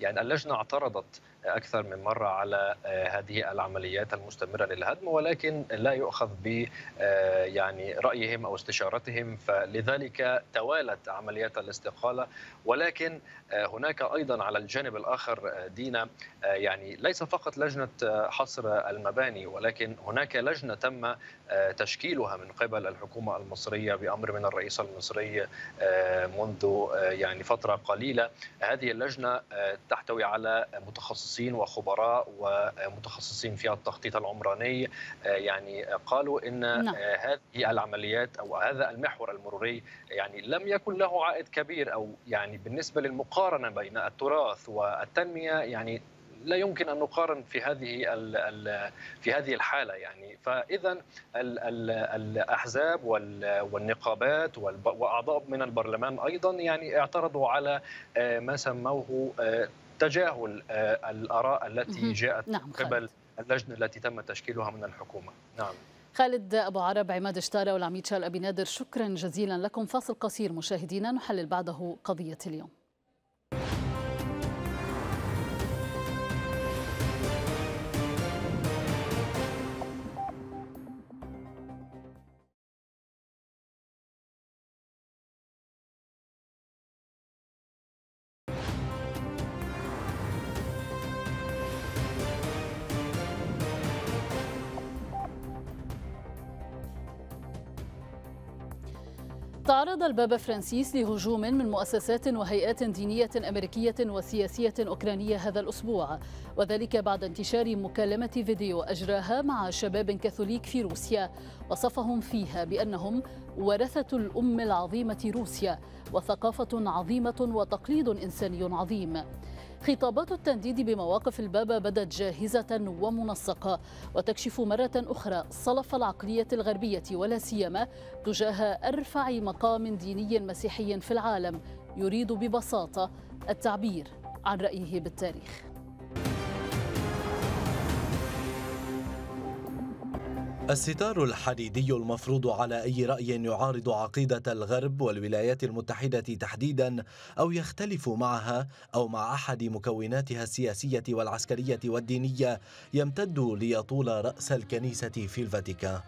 S4: يعني اللجنه اعترضت اكثر من مره على آه، هذه العمليات المستمره للهدم ولكن لا يؤخذ ب آه، يعني رايهم او استشارتهم فلذلك توالت عمليات الاستقاله ولكن آه، هناك ايضا على الجانب الاخر دينا يعني ليس فقط لجنه حصر المباني ولكن هناك لجنه تم تشكيلها من قبل الحكومه المصريه بامر من الرئيس المصري منذ يعني فتره قليله هذه اللجنه تحتوي على متخصصين متخصصين وخبراء ومتخصصين في التخطيط العمراني آه، يعني آه، قالوا ان آه، نعم. هذه العمليات او هذا المحور المروري يعني لم يكن له عائد كبير او يعني بالنسبه للمقارنه بين التراث والتنميه يعني لا يمكن ان نقارن في هذه في هذه الحاله يعني فاذا الاحزاب والنقابات واعضاء من البرلمان ايضا يعني اعترضوا على ما سموه تجاهل آه، الاراء التي جاءت نعم قبل اللجنه التي تم تشكيلها من الحكومه نعم
S1: خالد أبو عرب عماد شتارة والعميد شال أبي نادر شكرا جزيلا لكم فاصل قصير مشاهدينا نحلل بعده قضية اليوم تعرض البابا فرانسيس لهجوم من مؤسسات وهيئات دينية أمريكية وسياسية أوكرانية هذا الأسبوع وذلك بعد انتشار مكالمة فيديو أجراها مع شباب كاثوليك في روسيا وصفهم فيها بأنهم ورثة الأم العظيمة روسيا وثقافة عظيمة وتقليد إنساني عظيم خطابات التنديد بمواقف البابا بدت جاهزة ومنسقة وتكشف مرة أخرى صلف العقلية الغربية ولا سيما تجاه أرفع مقام ديني مسيحي في العالم يريد ببساطة التعبير عن رأيه بالتاريخ
S6: الستار الحديدي المفروض على أي رأي يعارض عقيدة الغرب والولايات المتحدة تحديدا أو يختلف معها أو مع أحد مكوناتها السياسية والعسكرية والدينية يمتد ليطول رأس الكنيسة في الفاتيكان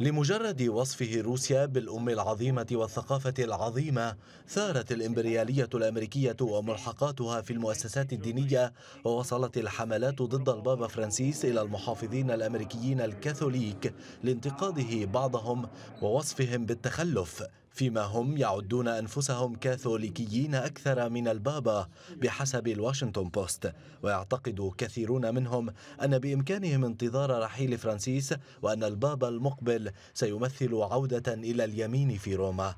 S6: لمجرد وصفه روسيا بالأم العظيمة والثقافة العظيمة ثارت الإمبريالية الأمريكية وملحقاتها في المؤسسات الدينية ووصلت الحملات ضد البابا فرانسيس إلى المحافظين الأمريكيين الامريكيين الكاثوليك لانتقاده بعضهم ووصفهم بالتخلف فيما هم يعدون انفسهم كاثوليكيين اكثر من البابا بحسب الواشنطن بوست ويعتقد كثيرون منهم ان بامكانهم انتظار رحيل فرانسيس وان البابا المقبل سيمثل عوده الى اليمين في روما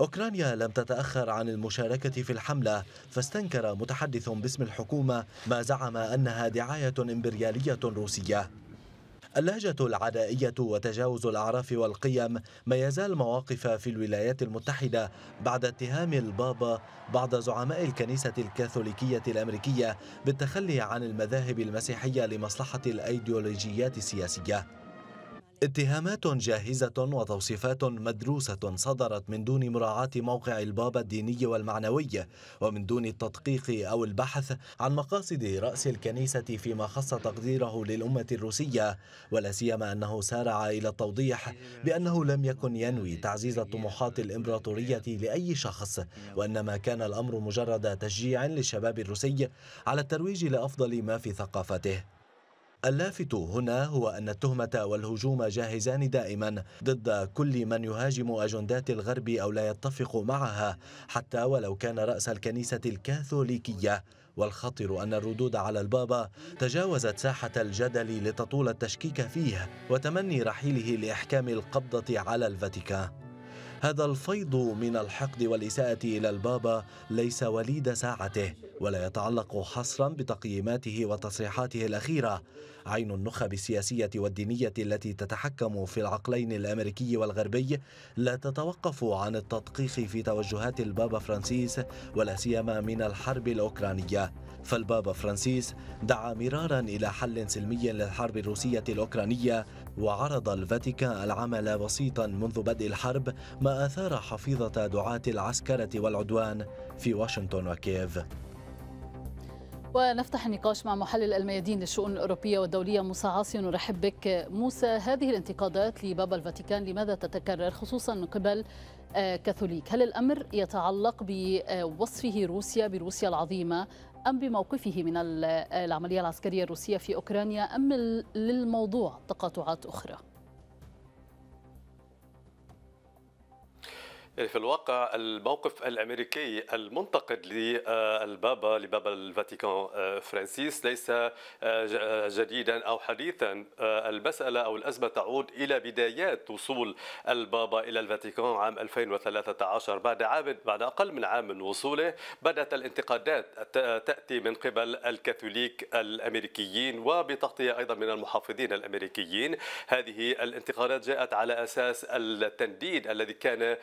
S6: أوكرانيا لم تتأخر عن المشاركة في الحملة فاستنكر متحدث باسم الحكومة ما زعم أنها دعاية إمبريالية روسية اللهجة العدائية وتجاوز الأعراف والقيم ما يزال مواقف في الولايات المتحدة بعد اتهام البابا بعض زعماء الكنيسة الكاثوليكية الأمريكية بالتخلي عن المذاهب المسيحية لمصلحة الأيديولوجيات السياسية اتهامات جاهزة وتوصيفات مدروسة صدرت من دون مراعاة موقع البابا الديني والمعنوي ومن دون التدقيق أو البحث عن مقاصد رأس الكنيسة فيما خص تقديره للأمة الروسية ولا سيما أنه سارع إلى التوضيح بأنه لم يكن ينوي تعزيز طموحات الإمبراطورية لأي شخص وإنما كان الأمر مجرد تشجيع للشباب الروسي على الترويج لأفضل ما في ثقافته اللافت هنا هو أن التهمة والهجوم جاهزان دائما ضد كل من يهاجم أجندات الغرب أو لا يتفق معها حتى ولو كان رأس الكنيسة الكاثوليكية والخطر أن الردود على البابا تجاوزت ساحة الجدل لتطول التشكيك فيه وتمني رحيله لإحكام القبضة على الفاتيكان هذا الفيض من الحقد والإساءة إلى البابا ليس وليد ساعته ولا يتعلق حصرا بتقييماته وتصريحاته الأخيرة عين النخب السياسية والدينية التي تتحكم في العقلين الأمريكي والغربي لا تتوقف عن التدقيق في توجهات البابا فرانسيس ولا سيما من الحرب الأوكرانية فالبابا فرانسيس دعا مرارا إلى حل سلمي للحرب الروسية الأوكرانية وعرض الفاتيكان العمل بسيطا منذ بدء الحرب ما أثار حفيظة دعاة العسكرة والعدوان في واشنطن وكييف
S1: ونفتح النقاش مع محلل الميادين للشؤون الأوروبية والدولية موسى عاصي نرحب بك موسى هذه الانتقادات لبابا الفاتيكان لماذا تتكرر خصوصا من قبل آه، كاثوليك هل الأمر يتعلق بوصفه روسيا بروسيا العظيمة أم بموقفه من العملية العسكرية الروسية في أوكرانيا أم للموضوع تقاطعات أخرى؟
S8: إيه، في الواقع الموقف الامريكي المنتقد للبابا آه، لبابا الفاتيكان آه، فرانسيس ليس آه، جديدا او حديثا المساله او الازمه تعود الى بدايات وصول البابا الى الفاتيكان عام 2013 بعد عام بعد اقل من عام من وصوله بدات الانتقادات تاتي من قبل الكاثوليك الامريكيين وبتغطيه ايضا من المحافظين الامريكيين هذه الانتقادات جاءت على اساس التنديد الذي كان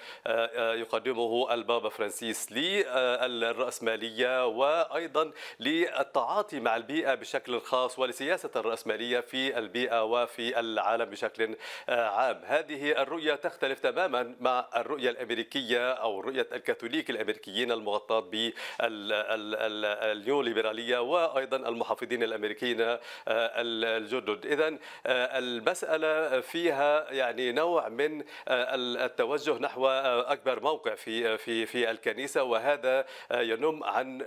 S8: يقدمه البابا فرانسيس للرأسمالية وأيضا للتعاطي مع البيئة بشكل خاص ولسياسة الرأسمالية في البيئة وفي العالم بشكل عام هذه الرؤية تختلف تماما مع الرؤية الأمريكية أو رؤية الكاثوليك الأمريكيين المغطاة بالنيوليبرالية وأيضا المحافظين الأمريكيين الجدد إذا المسألة فيها يعني نوع من التوجه نحو اكبر موقع في في في الكنيسه وهذا ينم عن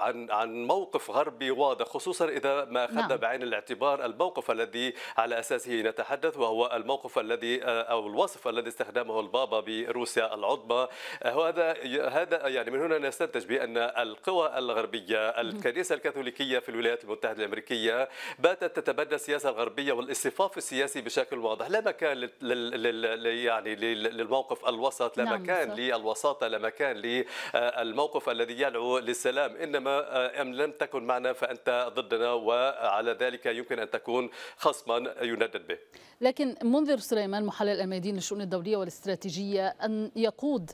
S8: عن عن موقف غربي واضح خصوصا اذا ما اخذنا نعم. بعين الاعتبار الموقف الذي على اساسه نتحدث وهو الموقف الذي او الوصف الذي استخدمه البابا بروسيا العظمى هذا هذا يعني من هنا نستنتج بان القوى الغربيه الكنيسه الكاثوليكيه في الولايات المتحده الامريكيه باتت تتبنى السياسه الغربيه والاصطفاف السياسي بشكل واضح لا مكان لل يعني للموقف الوسط لا نعم. مكان للوساطه لا مكان للموقف الذي يدعو للسلام انما آه، ام لم تكن معنا فانت ضدنا وعلى ذلك يمكن ان تكون خصما يندد به
S1: لكن منذر سليمان محلل الميادين للشؤون الدوليه والاستراتيجيه ان يقود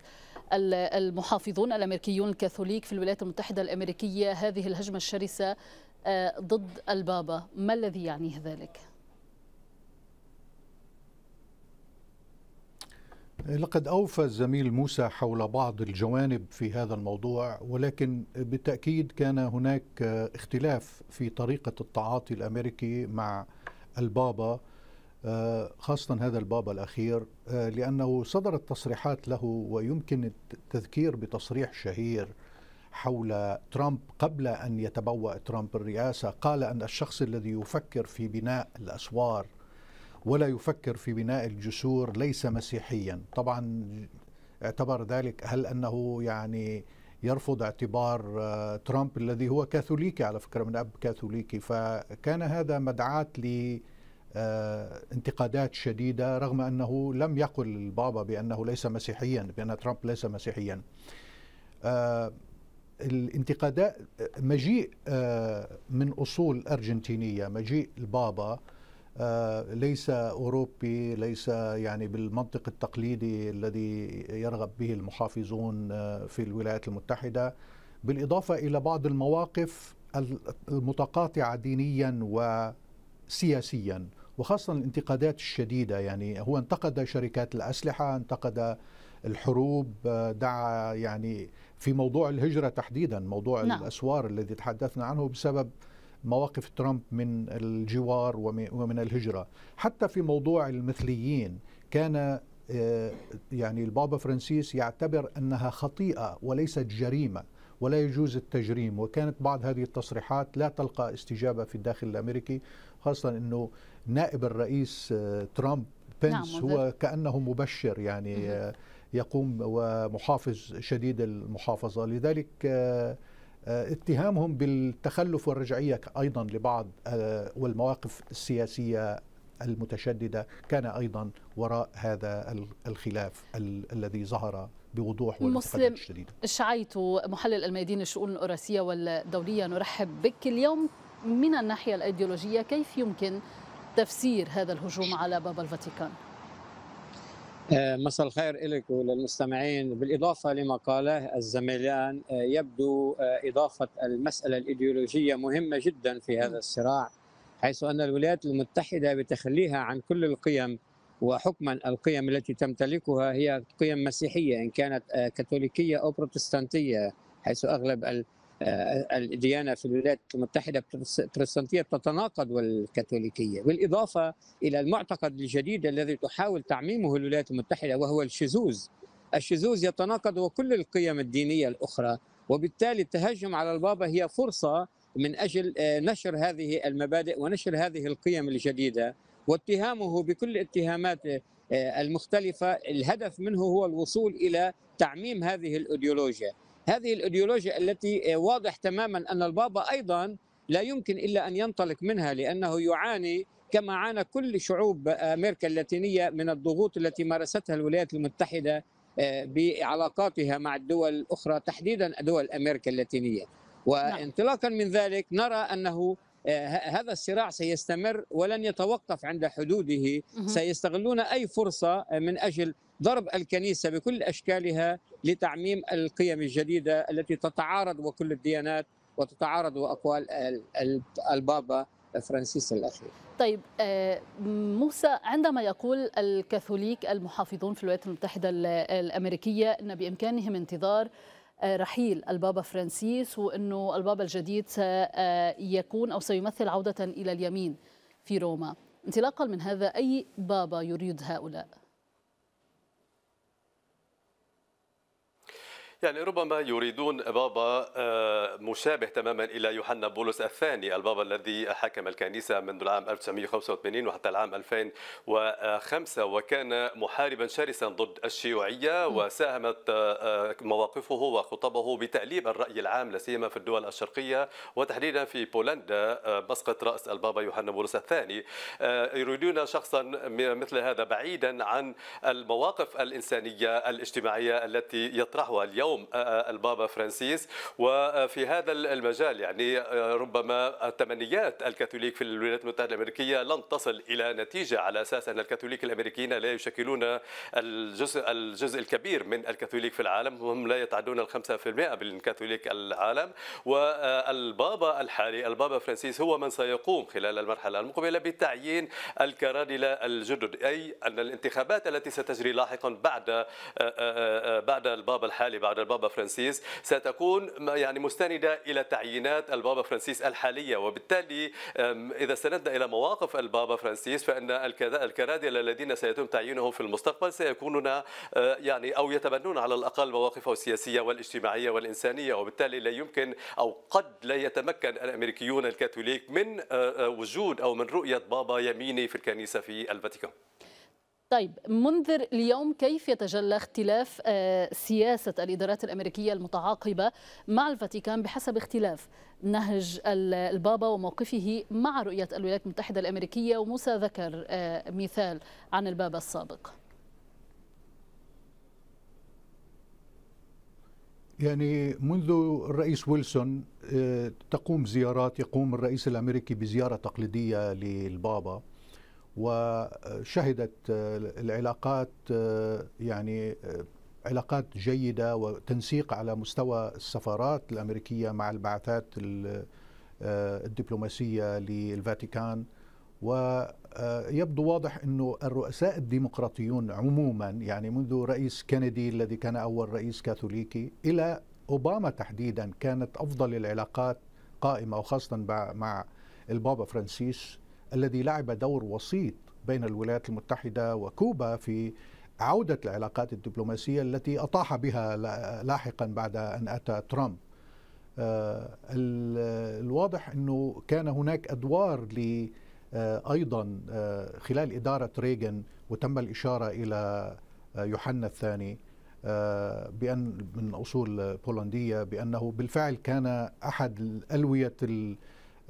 S1: المحافظون الامريكيون الكاثوليك في الولايات المتحده الامريكيه هذه الهجمه الشرسه آه، ضد البابا ما الذي يعنيه ذلك
S7: لقد أوفى الزميل موسى حول بعض الجوانب في هذا الموضوع ولكن بالتأكيد كان هناك اختلاف في طريقة التعاطي الأمريكي مع البابا آه، خاصة هذا البابا الأخير آه، لأنه صدرت تصريحات له ويمكن التذكير بتصريح شهير حول ترامب قبل أن يتبوأ ترامب الرئاسة قال أن الشخص الذي يفكر في بناء الأسوار ولا يفكر في بناء الجسور ليس مسيحيا طبعا اعتبر ذلك هل أنه يعني يرفض اعتبار آه، ترامب الذي هو كاثوليكي على فكرة من أب كاثوليكي فكان هذا مدعاة ل آه، انتقادات شديدة رغم أنه لم يقل البابا بأنه ليس مسيحيا بأن ترامب ليس مسيحيا آه، الانتقادات مجيء من أصول أرجنتينية مجيء البابا آه، ليس اوروبي ليس يعني بالمنطق التقليدي الذي يرغب به المحافظون آه، في الولايات المتحده بالاضافه الى بعض المواقف المتقاطعه دينيا وسياسيا وخاصه الانتقادات الشديده يعني هو انتقد شركات الاسلحه انتقد الحروب آه، دعا يعني في موضوع الهجره تحديدا موضوع نعم. الاسوار الذي تحدثنا عنه بسبب مواقف ترامب من الجوار ومن الهجرة حتى في موضوع المثليين كان آه، يعني البابا فرانسيس يعتبر أنها خطيئة وليست جريمة ولا يجوز التجريم وكانت بعض هذه التصريحات لا تلقى استجابة في الداخل الأمريكي خاصة أنه نائب الرئيس آه، ترامب بنس نعم هو كأنه مبشر يعني آه، يقوم ومحافظ شديد المحافظة لذلك آه، اتهامهم بالتخلف والرجعية أيضا لبعض آه، والمواقف السياسية المتشددة كان أيضا وراء هذا الخلاف الذي ظهر بوضوح مسلم شديدة
S1: شعيتو محلل الميادين الشؤون الأوراسية والدولية نرحب بك اليوم من الناحية الأيديولوجية كيف يمكن تفسير هذا الهجوم على باب الفاتيكان؟
S9: آه، مساء الخير لك وللمستمعين بالإضافة لما قاله الزميلان آه، يبدو آه، إضافة المسألة الإيديولوجية مهمة جدا في هذا الصراع حيث أن الولايات المتحدة بتخليها عن كل القيم وحكما القيم التي تمتلكها هي قيم مسيحية إن كانت كاثوليكية أو بروتستانتية حيث أغلب آه، الديانه في الولايات المتحده البروتستانتيه تتناقض والكاثوليكيه، بالاضافه الى المعتقد الجديد الذي تحاول تعميمه الولايات المتحده وهو الشذوذ. الشذوذ يتناقض وكل القيم الدينيه الاخرى، وبالتالي التهجم على البابا هي فرصه من اجل آه، نشر هذه المبادئ ونشر هذه القيم الجديده واتهامه بكل الاتهامات آه، المختلفه الهدف منه هو الوصول الى تعميم هذه الايديولوجيا هذه الايديولوجيا التي آه، واضح تماما ان البابا ايضا لا يمكن الا ان ينطلق منها لانه يعاني كما عانى كل شعوب آه، امريكا اللاتينيه من الضغوط التي مارستها الولايات المتحده آه، بعلاقاتها مع الدول الاخرى تحديدا دول امريكا اللاتينيه نعم. وانطلاقا من ذلك نرى انه هذا الصراع سيستمر ولن يتوقف عند حدوده سيستغلون اي فرصه من اجل ضرب الكنيسة بكل أشكالها لتعميم القيم الجديدة التي تتعارض وكل الديانات وتتعارض وأقوال البابا فرانسيس الأخير
S1: طيب آه، موسى عندما يقول الكاثوليك المحافظون في الولايات المتحدة الأمريكية أن بإمكانهم انتظار آه، رحيل البابا فرانسيس وأنه البابا الجديد سيكون آه، أو سيمثل عودة إلى اليمين في روما انطلاقا من هذا أي بابا يريد هؤلاء؟
S8: يعني ربما يريدون بابا آه، مشابه تماما الى يوحنا بولس الثاني البابا الذي حكم الكنيسه منذ العام 1985 وحتى العام 2005 وكان محاربا شرسا ضد الشيوعيه وساهمت آه، مواقفه وخطبه بتاليب الراي العام لا سيما في الدول الشرقيه وتحديدا في بولندا آه، مسقط راس البابا يوحنا بولس الثاني يريدون شخصا مثل هذا بعيدا عن المواقف الانسانيه الاجتماعيه التي يطرحها اليوم اليوم آه، آه، البابا فرانسيس وفي هذا المجال يعني آه، ربما التمنيات الكاثوليك في الولايات المتحدة الأمريكية لن تصل إلى نتيجة على أساس أن الكاثوليك الأمريكيين لا يشكلون الجزء الجزء الكبير من الكاثوليك في العالم هم لا يتعدون ال 5% من كاثوليك العالم والبابا الحالي البابا فرانسيس هو من سيقوم خلال المرحلة المقبلة بتعيين الكرادلة الجدد أي أن الانتخابات التي ستجري لاحقا بعد بعد البابا الحالي بعد بعد البابا فرانسيس ستكون يعني مستندة إلى تعيينات البابا فرانسيس الحالية وبالتالي إذا استندنا إلى مواقف البابا فرانسيس فإن الكرادلة الذين سيتم تعيينهم في المستقبل سيكونون يعني أو يتبنون على الأقل مواقفه السياسية والاجتماعية والإنسانية وبالتالي لا يمكن أو قد لا يتمكن الأمريكيون الكاثوليك من وجود أو من رؤية بابا يميني في الكنيسة في الفاتيكان
S1: طيب منذر اليوم كيف يتجلى اختلاف آه، سياسة الإدارات الأمريكية المتعاقبة مع الفاتيكان بحسب اختلاف نهج البابا وموقفه مع رؤية الولايات المتحدة الأمريكية وموسى ذكر آه، مثال عن البابا السابق
S7: يعني منذ الرئيس ويلسون آه، تقوم زيارات يقوم الرئيس الأمريكي بزيارة تقليدية للبابا وشهدت آه، العلاقات آه، يعني آه، علاقات جيدة وتنسيق على مستوى السفارات الأمريكية مع البعثات الدبلوماسية للفاتيكان ويبدو واضح أنه الرؤساء الديمقراطيون عموما يعني منذ رئيس كندي الذي كان أول رئيس كاثوليكي إلى أوباما تحديدا كانت أفضل العلاقات قائمة وخاصة مع البابا فرانسيس الذي لعب دور وسيط بين الولايات المتحدة وكوبا في عودة العلاقات الدبلوماسية التي أطاح بها لاحقا بعد أن أتى ترامب آه، الواضح أنه كان هناك أدوار ل آه، أيضا آه، خلال إدارة ريغن وتم الإشارة إلى يوحنا الثاني بأن من أصول بولندية بأنه بالفعل كان أحد ألوية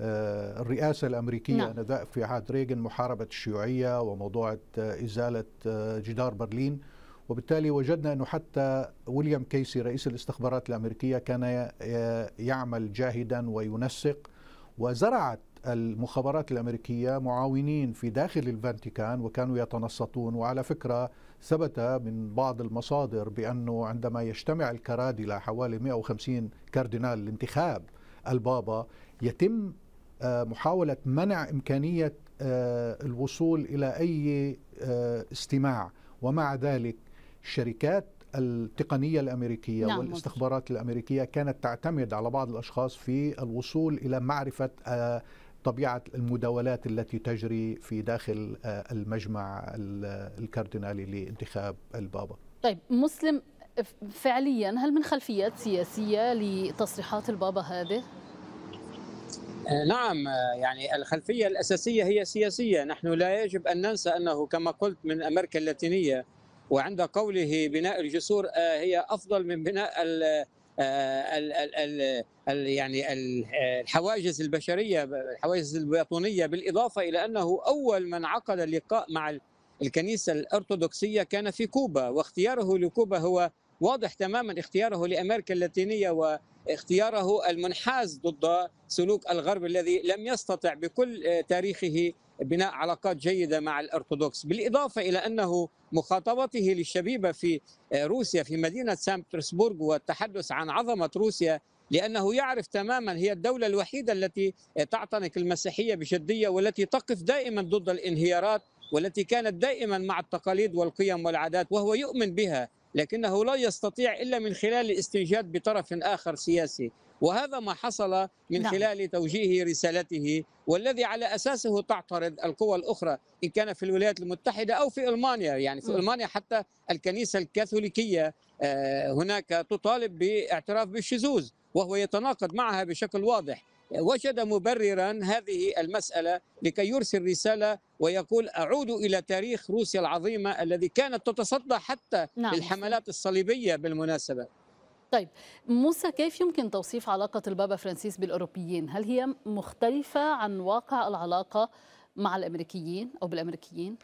S7: آه، الرئاسة الأمريكية نعم. أنذاك في عهد ريغن محاربة الشيوعية وموضوع إزالة آه، جدار برلين وبالتالي وجدنا أنه حتى ويليام كيسي رئيس الاستخبارات الأمريكية كان يعمل جاهدا وينسق وزرعت المخابرات الأمريكية معاونين في داخل الفاتيكان وكانوا يتنصتون وعلى فكرة ثبت من بعض المصادر بأنه عندما يجتمع الكرادلة حوالي 150 كاردينال لانتخاب البابا يتم آه، محاولة منع إمكانية آه، الوصول إلى أي آه، استماع ومع ذلك الشركات التقنية الأمريكية نعم والاستخبارات الأمريكية كانت تعتمد على بعض الأشخاص في الوصول إلى معرفة طبيعة المداولات التي تجري في داخل المجمع الكاردينالي لانتخاب البابا
S1: طيب مسلم فعليا هل من خلفيات سياسية لتصريحات البابا هذه؟
S9: آه، نعم آه، يعني الخلفية الأساسية هي سياسية نحن لا يجب أن ننسى أنه كما قلت من أمريكا اللاتينية وعند قوله بناء الجسور آه، هي أفضل من بناء ال ال ال الـ يعني الحواجز البشرية الحواجز البيطونية بالإضافة إلى أنه أول من عقد لقاء مع الكنيسة الأرثوذكسية كان في كوبا واختياره لكوبا هو واضح تماما اختياره لامريكا اللاتينيه واختياره المنحاز ضد سلوك الغرب الذي لم يستطع بكل آه، تاريخه بناء علاقات جيدة مع الأرثوذكس بالإضافة إلى أنه مخاطبته للشبيبة في آه، روسيا في مدينة سان بطرسبورغ والتحدث عن عظمة روسيا لأنه يعرف تماما هي الدولة الوحيدة التي آه، تعتنق المسيحية بجدية والتي تقف دائما ضد الانهيارات والتي كانت دائما مع التقاليد والقيم والعادات وهو يؤمن بها لكنه لا يستطيع إلا من خلال الاستنجاد بطرف آخر سياسي وهذا ما حصل من نعم. خلال توجيه رسالته والذي على اساسه تعترض القوى الاخرى ان كان في الولايات المتحده او في المانيا يعني في م. المانيا حتى الكنيسه الكاثوليكيه آه، هناك تطالب باعتراف بالشذوذ وهو يتناقض معها بشكل واضح وجد مبررا هذه المسألة لكي يرسل رسالة ويقول أعود إلى تاريخ روسيا العظيمة الذي كانت تتصدى حتى نعم. للحملات الصليبية بالمناسبة
S1: طيب موسى كيف يمكن توصيف علاقة البابا فرانسيس بالأوروبيين؟ هل هي مختلفة عن واقع العلاقة مع الأمريكيين أو بالأمريكيين؟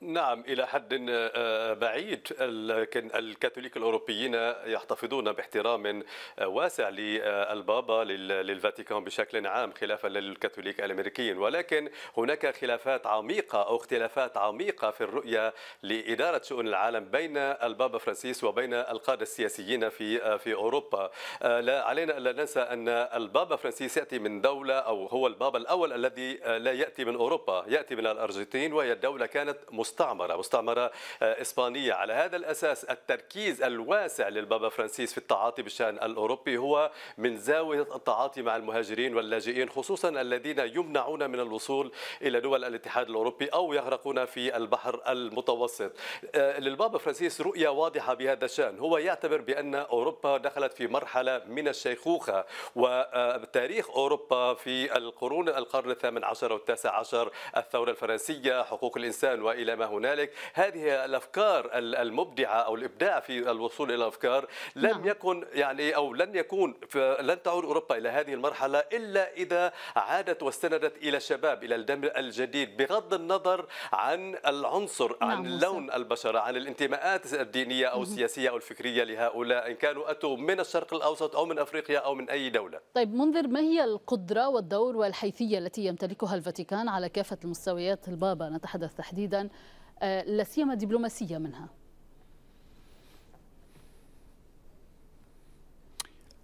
S8: نعم إلى حد آه، بعيد لكن الكاثوليك الأوروبيين يحتفظون باحترام آه، واسع للبابا للفاتيكان بشكل عام خلافا للكاثوليك الأمريكيين ولكن هناك خلافات عميقة أو اختلافات عميقة في الرؤية لإدارة شؤون العالم بين البابا فرانسيس وبين القادة السياسيين في آه، في أوروبا لا علينا ألا ننسى أن البابا فرانسيس يأتي من دولة أو هو البابا الأول الذي لا يأتي من أوروبا يأتي من الأرجنتين وهي الدولة كانت مستعمرة مستعمرة آه، إسبانية على هذا الأساس التركيز الواسع للبابا فرانسيس في التعاطي بالشأن الأوروبي هو من زاوية التعاطي مع المهاجرين واللاجئين خصوصا الذين يمنعون من الوصول إلى دول الاتحاد الأوروبي أو يغرقون في البحر المتوسط آه، للبابا فرانسيس رؤية واضحة بهذا الشأن هو يعتبر بأن أوروبا دخلت في مرحلة من الشيخوخة وتاريخ أوروبا في القرون القرن الثامن عشر والتاسع عشر الثورة الفرنسية حقوق الإنسان وإلى ما هنالك هذه الافكار المبدعه او الابداع في الوصول الى الافكار لم نعم. يكن يعني او لن يكون لن تعود اوروبا الى هذه المرحله الا اذا عادت واستندت الى الشباب الى الدم الجديد بغض النظر عن العنصر نعم. عن لون البشره عن الانتماءات الدينيه او السياسيه او الفكريه لهؤلاء ان كانوا اتوا من الشرق الاوسط او من افريقيا او من اي دوله
S1: طيب منذر ما هي القدره والدور والحيثيه التي يمتلكها الفاتيكان على كافه المستويات البابا نتحدث تحديدا آه، لا سيما دبلوماسيه منها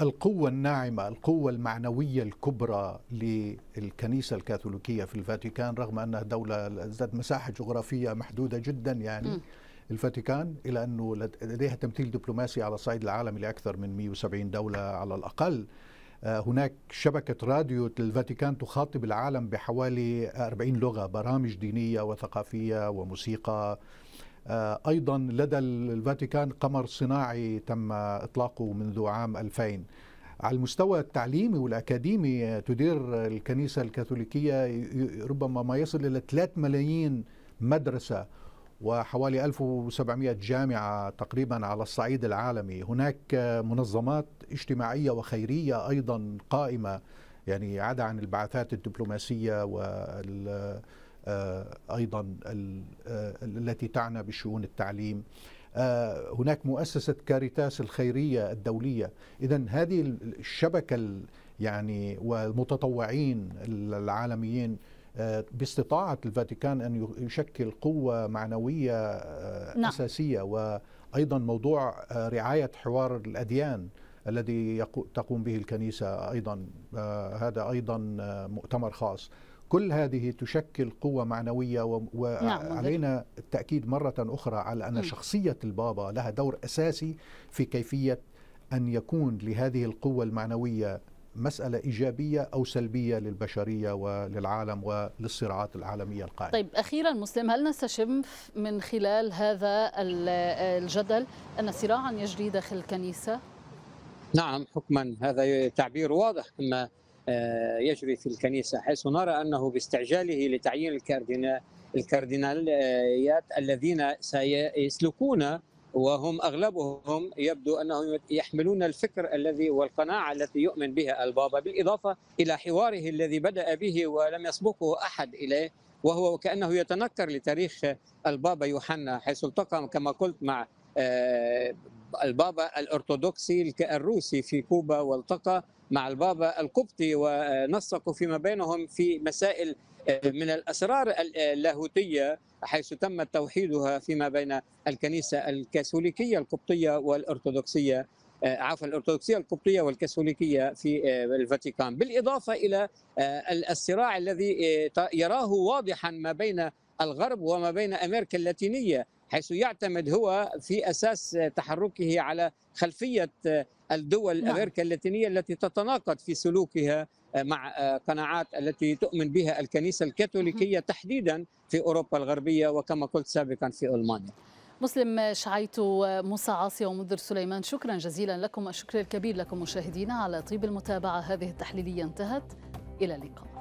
S7: القوة الناعمة القوة المعنوية الكبرى للكنيسة الكاثوليكية في الفاتيكان رغم أنها دولة ذات مساحة جغرافية محدودة جدا يعني م. الفاتيكان إلى أنه لديها تمثيل دبلوماسي على الصعيد العالمي لأكثر من 170 دولة على الأقل هناك شبكة راديو الفاتيكان تخاطب العالم بحوالي 40 لغة برامج دينية وثقافية وموسيقى آه، أيضا لدى الفاتيكان قمر صناعي تم إطلاقه منذ عام 2000 على المستوى التعليمي والأكاديمي تدير الكنيسة الكاثوليكية ربما ما يصل إلى 3 ملايين مدرسة وحوالي 1700 جامعة تقريبا على الصعيد العالمي هناك منظمات اجتماعية وخيرية أيضا قائمة يعني عدا عن البعثات الدبلوماسية وال آه، أيضا آه، التي تعنى بشؤون التعليم آه، هناك مؤسسة كاريتاس الخيرية الدولية إذا هذه الشبكة يعني والمتطوعين العالميين آه، باستطاعة الفاتيكان أن يشكل قوة معنوية آه، نعم. أساسية وأيضا موضوع آه، رعاية حوار الأديان الذي تقوم به الكنيسة أيضا هذا أيضا مؤتمر خاص كل هذه تشكل قوة معنوية وعلينا نعم، التأكيد مرة أخرى على أن شخصية البابا لها دور أساسي في كيفية أن يكون لهذه القوة المعنوية مسألة إيجابية أو سلبية للبشرية وللعالم وللصراعات العالمية القائمة
S1: طيب أخيرا مسلم هل نستشم من خلال هذا الجدل أن صراعا يجري داخل الكنيسة؟
S9: نعم حكما هذا تعبير واضح كما آه، يجري في الكنيسة حيث نرى أنه باستعجاله لتعيين الكاردينال الكارديناليات الذين سيسلكون وهم اغلبهم يبدو انهم يحملون الفكر الذي والقناعه التي يؤمن بها البابا بالاضافه الى حواره الذي بدا به ولم يسبقه احد اليه وهو كانه يتنكر لتاريخ البابا يوحنا حيث التقى كما قلت مع آه، البابا الارثوذكسي الروسي في كوبا والتقى مع البابا القبطي ونسقوا فيما بينهم في مسائل من الأسرار اللاهوتية حيث تم توحيدها فيما بين الكنيسة الكاثوليكية القبطية والأرثوذكسية آه، عفوا الارثوذكسيه القبطيه والكاثوليكيه في آه، الفاتيكان بالاضافه الى آه، الصراع الذي يراه واضحا ما بين الغرب وما بين امريكا اللاتينيه حيث يعتمد هو في اساس تحركه على خلفيه الدول نعم. أمريكا اللاتينية التي تتناقض في سلوكها آه، مع آه، قناعات التي تؤمن بها الكنيسة الكاثوليكية تحديدا في أوروبا الغربية وكما قلت سابقا في ألمانيا
S1: مسلم شعيتو موسى عاصي ومنذر سليمان شكرا جزيلا لكم الشكر الكبير لكم مشاهدينا على طيب المتابعة هذه التحليلية انتهت إلى اللقاء